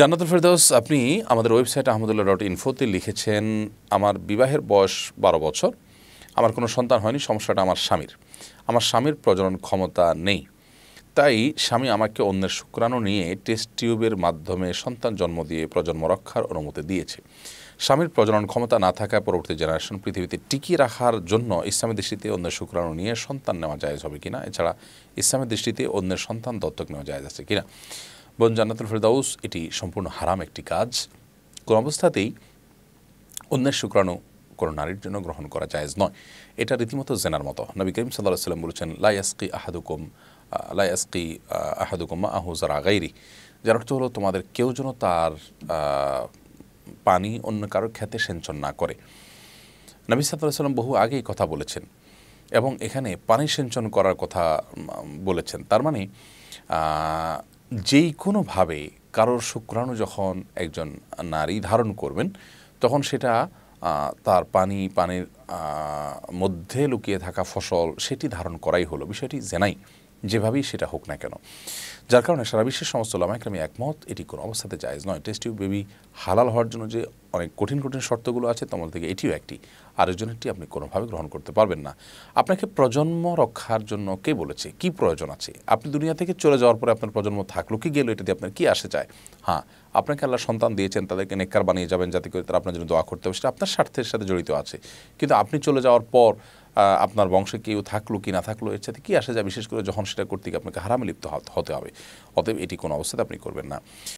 জান্নাতুল ফেরদাউস আপনি আমাদের ওয়েবসাইট আহমদুল্লাহ ডট ইনফোতে লিখেছেন আমার বিবাহের বয়স বারো বছর আমার কোনো সন্তান হয়নি সমস্যাটা আমার স্বামীর আমার স্বামীর প্রজনন ক্ষমতা নেই তাই স্বামী আমাকে অন্যের শুক্রাণু নিয়ে টেস্ট টিউবের মাধ্যমে সন্তান জন্ম দিয়ে প্রজন্ম রক্ষার অনুমতি দিয়েছে স্বামীর প্রজনন ক্ষমতা না থাকায় পরবর্তী জেনারেশন পৃথিবীতে টিকিয়ে রাখার জন্য ইসলামী দৃষ্টিতে অন্যের শুক্রাণু নিয়ে সন্তান নেওয়া যায় হবে কিনা এছাড়া ইসলামের দৃষ্টিতে অন্যের সন্তান দত্তক নেওয়া যায় আছে কিনা বন জান্নাতুল ফেরদাউস এটি সম্পূর্ণ হারাম একটি কাজ কোন অবস্থাতেই অন্যের শুক্রাণু কোনো নারীর জন্য গ্রহণ করা জায়েজ নয় এটা রীতিমতো জেনার মতো নবী করিম সাল্লাহ সাল্লাম বলেছেন লাইয়াসকি আহাদুকুম লাইয়াসকি আহাদুকুম্মা আহুজারা আগাইরি যার অর্থ হলো তোমাদের কেউ যেন তার পানি অন্য কারোর খেতে সেঞ্চন না করে নবী সাল্লাহ সাল্লাম বহু আগেই কথা বলেছেন এবং এখানে পানি সেঞ্চন করার কথা বলেছেন তার মানে যেই কোনোভাবে কারোর শুক্রাণু যখন একজন নারী ধারণ করবেন তখন সেটা তার পানি পানির মধ্যে লুকিয়ে থাকা ফসল সেটি ধারণ করাই হলো বিষয়টি জেনাই যেভাবেই সেটা হোক না কেন যার কারণে সারা বিশ্বের সমস্ত আমি একমত এটি কোনো অবস্থাতে জায়জ নয় টেস্ট টিউব বেবি হালাল হওয়ার জন্য যে অনেক কঠিন কঠিন শর্তগুলো আছে তোমার থেকে এটিও একটি আরেকজনেরটি আপনি কোনোভাবে গ্রহণ করতে পারবেন না আপনাকে প্রজন্ম রক্ষার জন্য কে বলেছে কি প্রয়োজন আছে আপনি দুনিয়া থেকে চলে যাওয়ার পরে আপনার প্রজন্ম থাকলো কি গেলো এটাতে আপনার কী আসে চায় হ্যাঁ আপনাকে আল্লাহ সন্তান দিয়েছেন তাদেরকে নেককার বানিয়ে যাবেন যাতে করে তারা আপনার জন্য দোয়া করতে হবে সেটা আপনার স্বার্থের সাথে জড়িত আছে কিন্তু আপনি চলে যাওয়ার পর আপনার বংশে কেউ থাকলো কি না থাকলো এর সাথে কী আসে যায় বিশেষ করে যখন সেটা করতে গিয়ে আপনাকে হারামে লিপ্ত হতে হবে অতএব এটি কোনো অবস্থাতে আপনি করবেন না